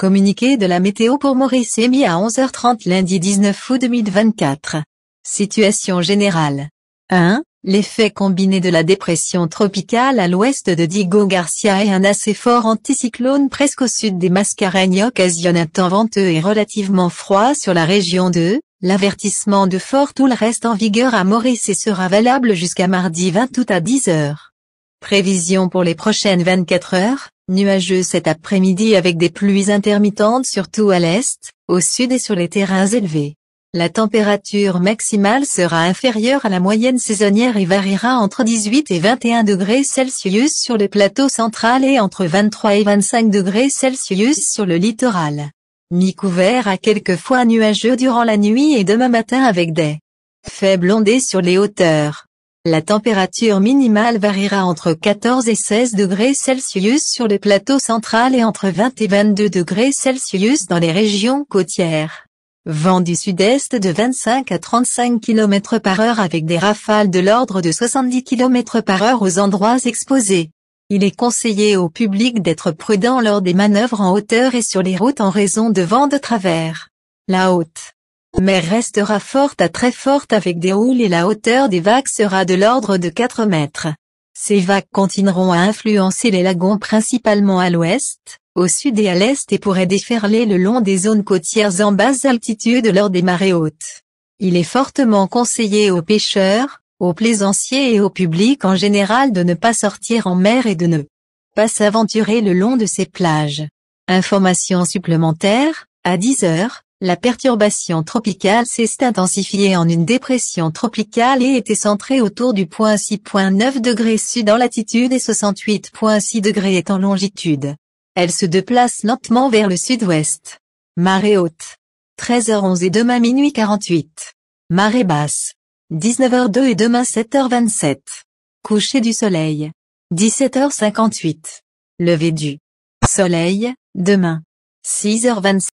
Communiqué de la météo pour Maurice émis à 11h30 lundi 19 août 2024. Situation générale. 1. L'effet combiné de la dépression tropicale à l'ouest de Diego Garcia et un assez fort anticyclone presque au sud des Mascareignes occasionne un temps venteux et relativement froid sur la région 2. L'avertissement de fort tout reste en vigueur à Maurice et sera valable jusqu'à mardi 20 août à 10h. Prévision pour les prochaines 24 heures, nuageux cet après-midi avec des pluies intermittentes surtout à l'est, au sud et sur les terrains élevés. La température maximale sera inférieure à la moyenne saisonnière et variera entre 18 et 21 degrés Celsius sur le plateau central et entre 23 et 25 degrés Celsius sur le littoral. Mi-couvert à quelquefois nuageux durant la nuit et demain matin avec des faibles ondées sur les hauteurs. La température minimale variera entre 14 et 16 degrés Celsius sur le plateau central et entre 20 et 22 degrés Celsius dans les régions côtières. Vent du sud-est de 25 à 35 km par heure avec des rafales de l'ordre de 70 km par heure aux endroits exposés. Il est conseillé au public d'être prudent lors des manœuvres en hauteur et sur les routes en raison de vents de travers. La haute mais restera forte à très forte avec des houles et la hauteur des vagues sera de l'ordre de 4 mètres. Ces vagues continueront à influencer les lagons principalement à l'ouest, au sud et à l'est et pourraient déferler le long des zones côtières en basse altitude lors des marées hautes. Il est fortement conseillé aux pêcheurs, aux plaisanciers et au public en général de ne pas sortir en mer et de ne pas s'aventurer le long de ces plages. Information supplémentaire, à 10 heures, la perturbation tropicale s'est intensifiée en une dépression tropicale et était centrée autour du point 6.9 degrés sud en latitude et 68.6 degrés est en longitude. Elle se déplace lentement vers le sud-ouest. Marée haute. 13h11 et demain minuit 48. Marée basse. 19h02 et demain 7h27. Coucher du soleil. 17h58. Levé du soleil, demain. 6h27.